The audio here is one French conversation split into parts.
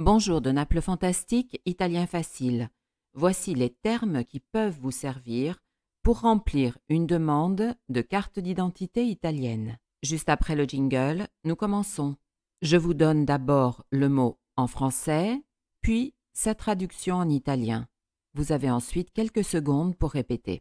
Bonjour de Naples fantastique, italien facile. Voici les termes qui peuvent vous servir pour remplir une demande de carte d'identité italienne. Juste après le jingle, nous commençons. Je vous donne d'abord le mot en français, puis sa traduction en italien. Vous avez ensuite quelques secondes pour répéter.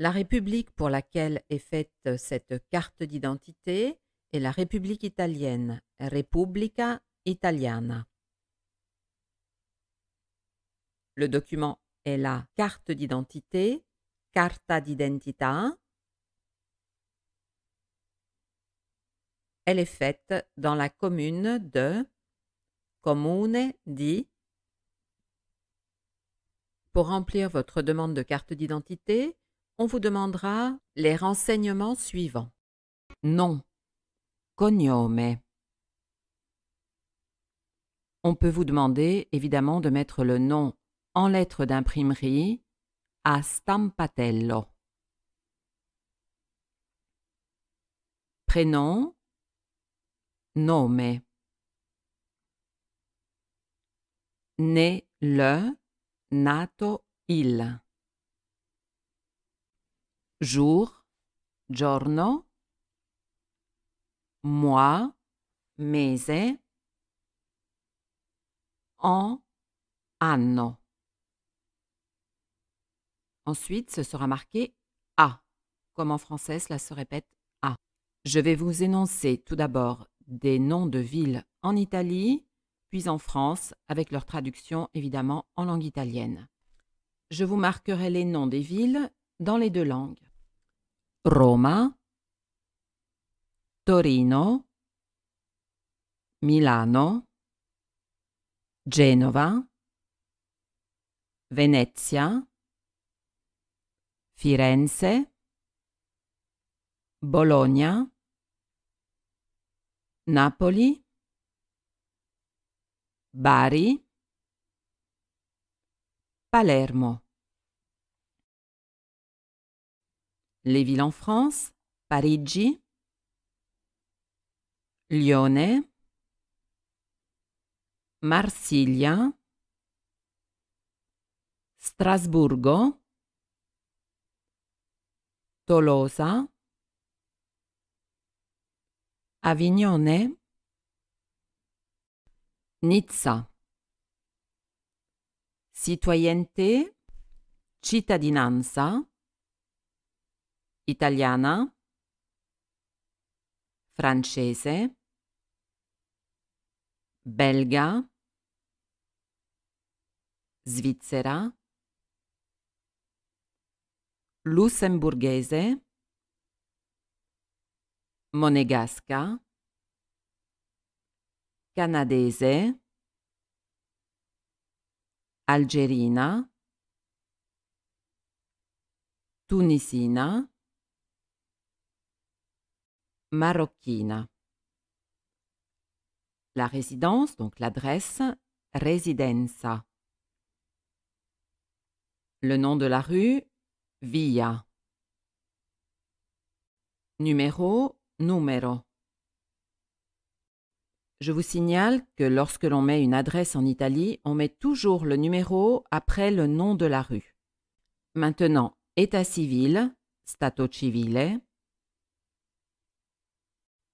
La République pour laquelle est faite euh, cette carte d'identité est la République italienne, Repubblica Italiana. Le document est la carte d'identité, Carta d'identità. Elle est faite dans la commune de Comune di. Pour remplir votre demande de carte d'identité, on vous demandera les renseignements suivants. Nom, cognome. On peut vous demander évidemment de mettre le nom en lettres d'imprimerie à stampatello. Prénom, nome. Né le, nato il jour, giorno, mois, mese, an, anno. Ensuite, ce sera marqué A, comme en français cela se répète A. Je vais vous énoncer tout d'abord des noms de villes en Italie, puis en France, avec leur traduction évidemment en langue italienne. Je vous marquerai les noms des villes dans les deux langues. Roma, Torino, Milano, Genova, Venezia, Firenze, Bologna, Napoli, Bari, Palermo. les villes en France, Parigi, Lione, Marsiglia, Strasburgo, Tolosa, Avignone, Nizza. Citoyenneté, cittadinanza, italiana, francese, belga, svizzera, lussemburghese, monegasca, canadese, algerina, tunisina, marocchina. La résidence, donc l'adresse, residenza. Le nom de la rue, via. Numéro, numéro Je vous signale que lorsque l'on met une adresse en Italie, on met toujours le numéro après le nom de la rue. Maintenant, état civil, stato civile,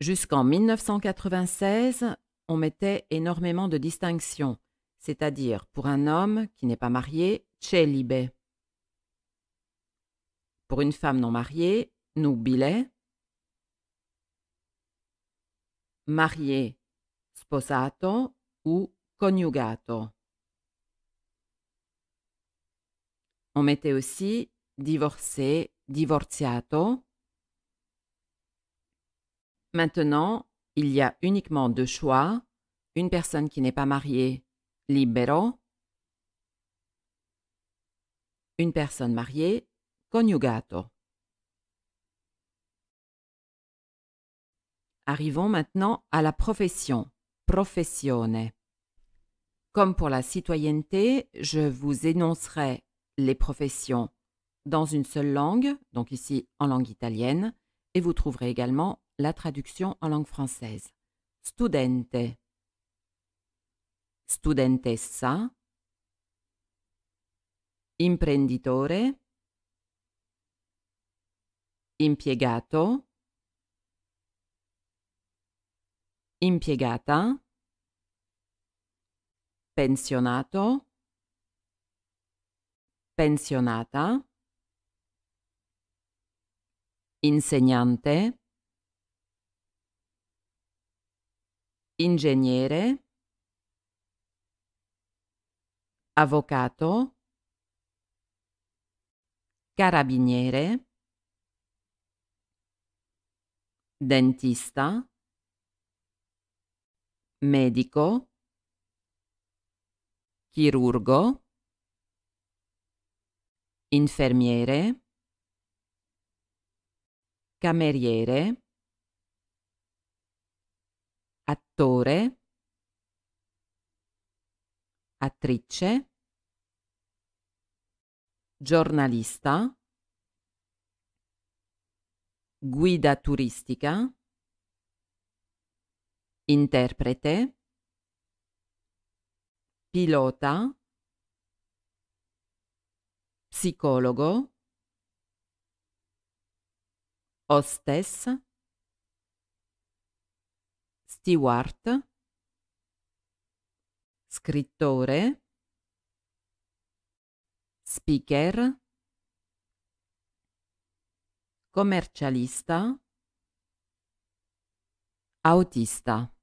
Jusqu'en 1996, on mettait énormément de distinctions, c'est-à-dire pour un homme qui n'est pas marié, celibe. Pour une femme non mariée, nubile. Marié, sposato ou coniugato. On mettait aussi divorcé, divorziato. Maintenant, il y a uniquement deux choix. Une personne qui n'est pas mariée, libero. Une personne mariée, coniugato. Arrivons maintenant à la profession, professione. Comme pour la citoyenneté, je vous énoncerai les professions dans une seule langue, donc ici en langue italienne, et vous trouverez également La traduction en langue française. Studente. Studentessa. Imprenditore. Impiegato. Impiegata. Pensionato. Pensionata. Insegnante ingegnere, avvocato, carabiniere, dentista, medico, chirurgo, infermiere, cameriere, attore, attrice, giornalista, guida turistica, interprete, pilota, psicologo, hostess, Stewart, scrittore, speaker, commercialista, autista.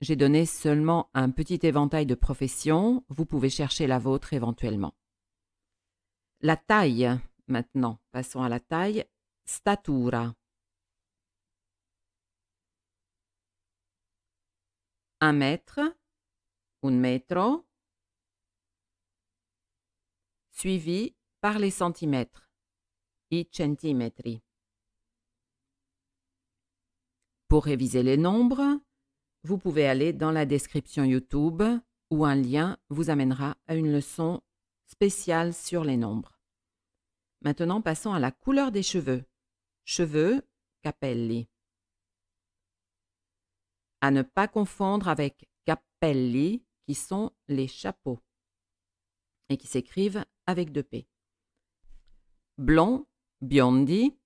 J'ai donné seulement un petit éventail de professions, vous pouvez chercher la vôtre éventuellement. La taille, maintenant, passons à la taille, statura. un mètre, un mètre, suivi par les centimètres, i centimètres. Pour réviser les nombres, vous pouvez aller dans la description YouTube où un lien vous amènera à une leçon spéciale sur les nombres. Maintenant, passons à la couleur des cheveux. Cheveux, capelli à ne pas confondre avec cappelli, qui sont les chapeaux, et qui s'écrivent avec deux P. Blond, biondi,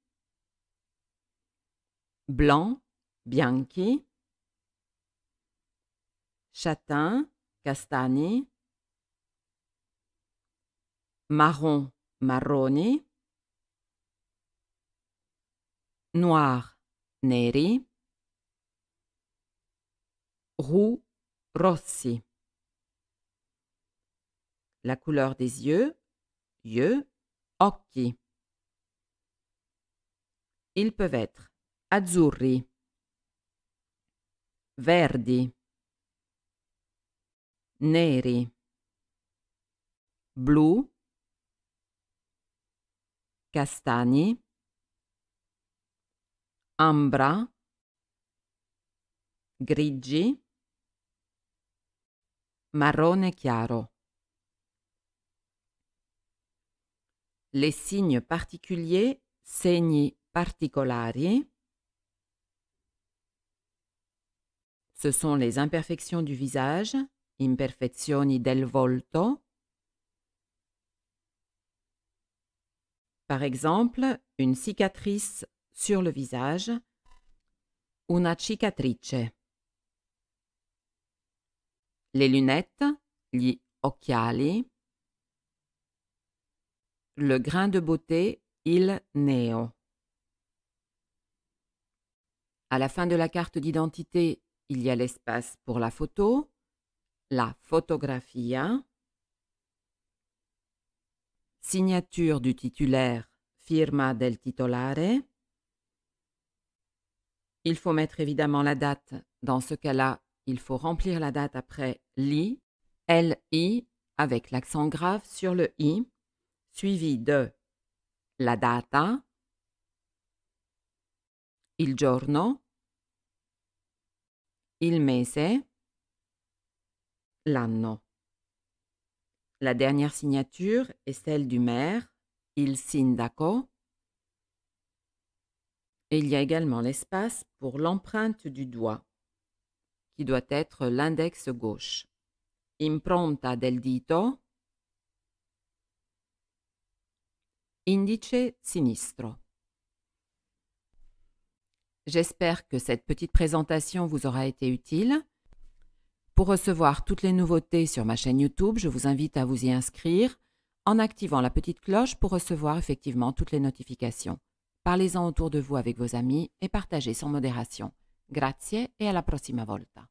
blanc, bianchi, châtain, castani, marron, marroni, noir, neri, roux, rossi. La couleur des yeux, yeux, occhi. Ils peuvent être azzurri, verdi, neri, blu, castani, ambra, grigi, marrone e chiaro. Les signes particuliers, segni particolari, ce sont les imperfections du visage, imperfezioni del volto. Par exemple, une cicatrice sur le visage, una cicatrice les lunettes, gli occhiali, le grain de beauté, il neo. À la fin de la carte d'identité, il y a l'espace pour la photo, la photographia, signature du titulaire, firma del titolare. Il faut mettre évidemment la date. Dans ce cas-là, il faut remplir la date après li, li avec l'accent grave sur le i, suivi de la data, il giorno, il mese, l'anno. La dernière signature est celle du maire, il sindaco. Et il y a également l'espace pour l'empreinte du doigt qui doit être l'index gauche. Impronta del dito, indice sinistro. J'espère que cette petite présentation vous aura été utile. Pour recevoir toutes les nouveautés sur ma chaîne YouTube, je vous invite à vous y inscrire en activant la petite cloche pour recevoir effectivement toutes les notifications. Parlez-en autour de vous avec vos amis et partagez sans modération. Grazie e alla prossima volta.